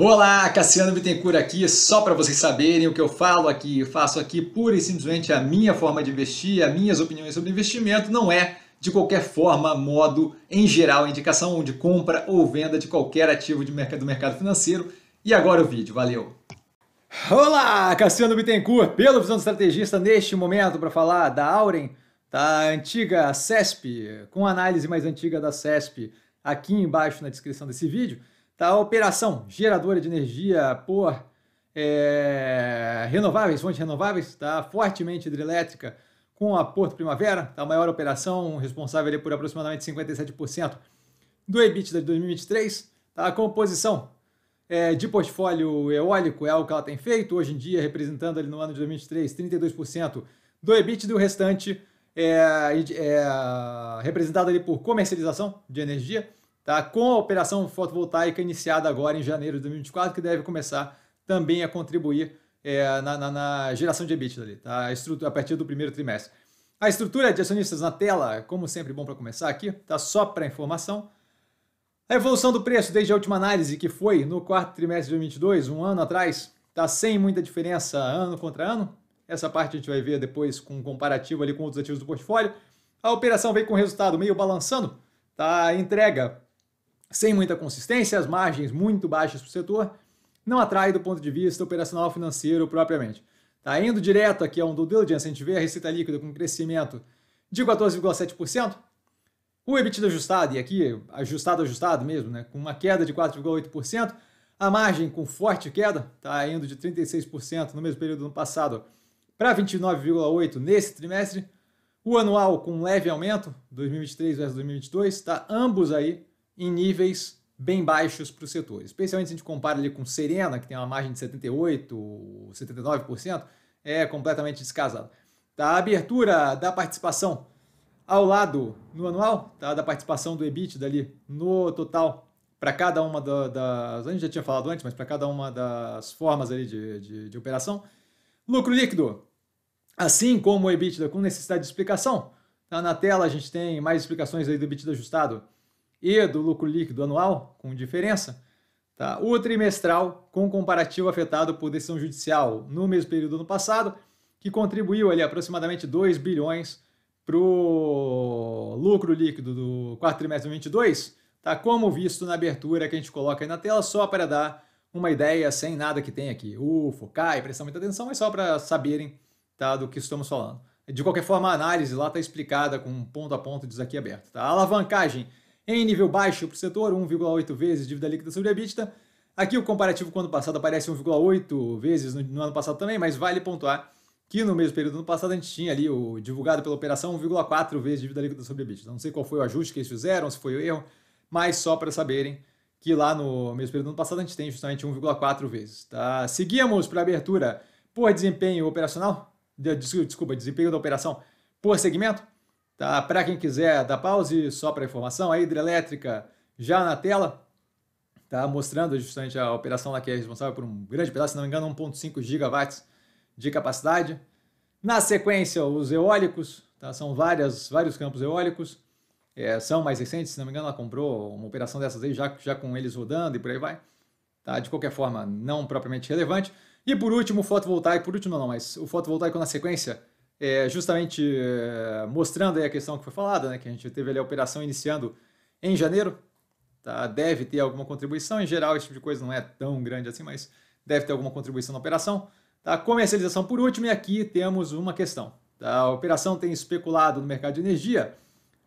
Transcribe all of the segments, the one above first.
Olá, Cassiano Bittencourt aqui, só para vocês saberem o que eu falo aqui, eu faço aqui pura e simplesmente a minha forma de investir, as minhas opiniões sobre investimento, não é de qualquer forma, modo, em geral, indicação de compra ou venda de qualquer ativo de mercado, do mercado financeiro. E agora o vídeo, valeu! Olá, Cassiano Bittencourt, pelo Visão do Estrategista, neste momento para falar da Auren, da antiga CESP, com análise mais antiga da CESP aqui embaixo na descrição desse vídeo tá operação geradora de energia por é, renováveis, fontes renováveis, tá? fortemente hidrelétrica com a Porto Primavera, tá? a maior operação responsável ali por aproximadamente 57% do EBITDA de 2023. Tá? A composição é, de portfólio eólico é algo que ela tem feito, hoje em dia representando ali no ano de 2023 32% do EBITDA e o restante é, é, representado ali por comercialização de energia tá? com a operação fotovoltaica iniciada agora em janeiro de 2024, que deve começar também a contribuir é, na, na, na, geração de EBITDA ali, tá? a, estrutura, a partir do primeiro trimestre. A estrutura de acionistas na tela, como sempre, bom para começar aqui, tá só para informação. A evolução do preço desde a última análise, que foi no quarto trimestre de 2022, um ano atrás, tá sem muita diferença ano contra ano. Essa parte a gente vai ver depois com um comparativo ali com outros ativos do portfólio. A operação veio com resultado meio balançando, tá? Entrega sem muita consistência, as margens muito baixas para o setor, não atrai do ponto de vista operacional financeiro propriamente. Tá indo direto aqui a um due diligence, a gente vê a receita líquida com crescimento de 14,7%, o EBITDA ajustado, e aqui ajustado ajustado mesmo, né, com uma queda de 4,8%, a margem com forte queda, tá indo de 36% no mesmo período do ano passado para 29,8% nesse trimestre, o anual com leve aumento, 2023 versus 2022, tá ambos aí em níveis bem baixos para o setor. Especialmente se a gente compara ali com Serena, que tem uma margem de 78%, 79%, é completamente descasado. Tá? A abertura da participação ao lado no anual, tá? da participação do EBIT dali no total para cada uma da, das... A gente já tinha falado antes, mas para cada uma das formas ali de, de, de operação. Lucro líquido, assim como o EBITDA com necessidade de explicação, tá? na tela a gente tem mais explicações aí do EBITDA ajustado e do lucro líquido anual, com diferença, tá? o trimestral com comparativo afetado por decisão judicial no mesmo período do ano passado, que contribuiu ali aproximadamente 2 bilhões para o lucro líquido do quarto trimestre de 2022, tá? como visto na abertura que a gente coloca aí na tela, só para dar uma ideia sem nada que tem aqui. O focar prestar muita atenção, mas só para saberem tá, do que estamos falando. De qualquer forma, a análise lá está explicada com ponto a ponto diz aqui aberto. Tá? A alavancagem em nível baixo para o setor, 1,8 vezes dívida líquida sobre a EBITDA. Aqui o comparativo com o ano passado aparece 1,8 vezes no, no ano passado também, mas vale pontuar que no mesmo período do ano passado a gente tinha ali o divulgado pela operação 1,4 vezes dívida líquida sobre EBITDA. Então, não sei qual foi o ajuste que eles fizeram, se foi o erro, mas só para saberem que lá no mesmo período do ano passado a gente tem justamente 1,4 vezes. Tá? Seguimos para a abertura por desempenho operacional, desculpa, desempenho da operação por segmento. Tá? Para quem quiser dar pause, só para informação, a hidrelétrica já na tela, tá? mostrando justamente a operação lá que é responsável por um grande pedaço, se não me engano, 1,5 gigawatts de capacidade. Na sequência, os eólicos, tá? são várias, vários campos eólicos, é, são mais recentes, se não me engano, ela comprou uma operação dessas aí já, já com eles rodando e por aí vai. Tá? De qualquer forma, não propriamente relevante. E por último, o fotovoltaico, por último não, não mas o fotovoltaico na sequência é, justamente é, mostrando a questão que foi falada, né, que a gente teve ali a operação iniciando em janeiro, tá? deve ter alguma contribuição, em geral esse tipo de coisa não é tão grande assim, mas deve ter alguma contribuição na operação. Tá? Comercialização por último, e aqui temos uma questão. Tá? A operação tem especulado no mercado de energia,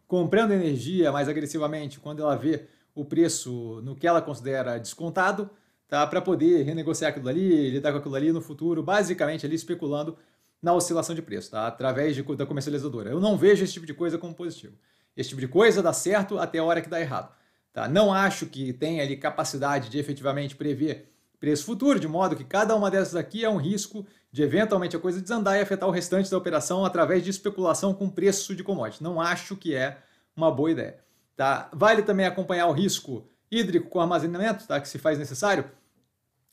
comprando energia mais agressivamente quando ela vê o preço no que ela considera descontado, tá? para poder renegociar aquilo ali, lidar com aquilo ali no futuro, basicamente ali especulando na oscilação de preço, tá? através de, da comercializadora. Eu não vejo esse tipo de coisa como positivo. Esse tipo de coisa dá certo até a hora que dá errado. Tá? Não acho que tenha ali capacidade de efetivamente prever preço futuro, de modo que cada uma dessas aqui é um risco de eventualmente a coisa desandar e afetar o restante da operação através de especulação com preço de commodity. Não acho que é uma boa ideia. Tá? Vale também acompanhar o risco hídrico com armazenamento, tá? que se faz necessário.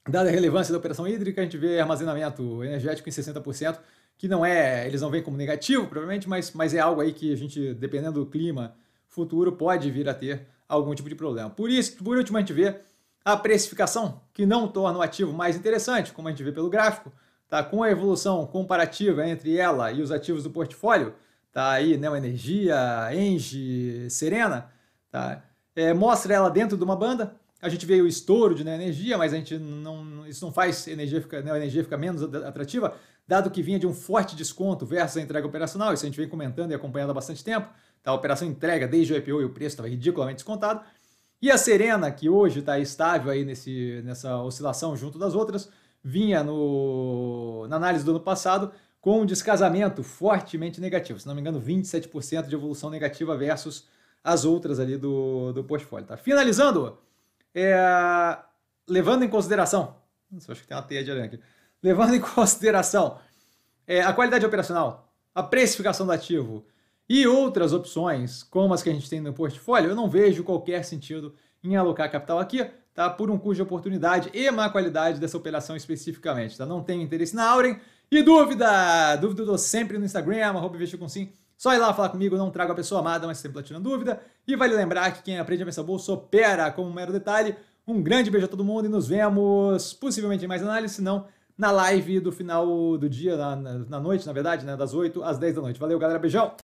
Dada a relevância da operação hídrica, a gente vê armazenamento energético em 60%, que não é, eles não vêm como negativo, provavelmente, mas, mas é algo aí que a gente, dependendo do clima futuro, pode vir a ter algum tipo de problema. Por isso, por último, a gente vê a precificação, que não torna o ativo mais interessante, como a gente vê pelo gráfico, tá? com a evolução comparativa entre ela e os ativos do portfólio, tá? aí Neo Energia, Engie, Serena, tá? É, mostra ela dentro de uma banda, a gente vê o estouro de né, energia, mas a gente não, isso não faz energia fica, né, a energia ficar menos atrativa, dado que vinha de um forte desconto versus a entrega operacional, isso a gente vem comentando e acompanhando há bastante tempo, tá, a operação entrega desde o IPO e o preço estava ridiculamente descontado, e a Serena, que hoje está estável aí nesse, nessa oscilação junto das outras, vinha no, na análise do ano passado com um descasamento fortemente negativo, se não me engano 27% de evolução negativa versus as outras ali do, do portfólio. Tá? Finalizando, é, levando em consideração. Nossa, acho que tem uma teia de aranha aqui. Levando em consideração é, a qualidade operacional, a precificação do ativo e outras opções, como as que a gente tem no portfólio, eu não vejo qualquer sentido em alocar capital aqui, tá? Por um custo de oportunidade e má qualidade dessa operação especificamente, tá? Não tenho interesse na Auren. E dúvida? Dúvida eu dou sempre no Instagram, arroba com sim. Só ir lá falar comigo, não trago a pessoa amada, mas sempre tirando dúvida. E vale lembrar que quem aprende a pensar bolsa opera como um mero detalhe. Um grande beijo a todo mundo e nos vemos possivelmente em mais análise, se não na live do final do dia, na, na noite, na verdade, né, das 8 às 10 da noite. Valeu, galera. Beijão!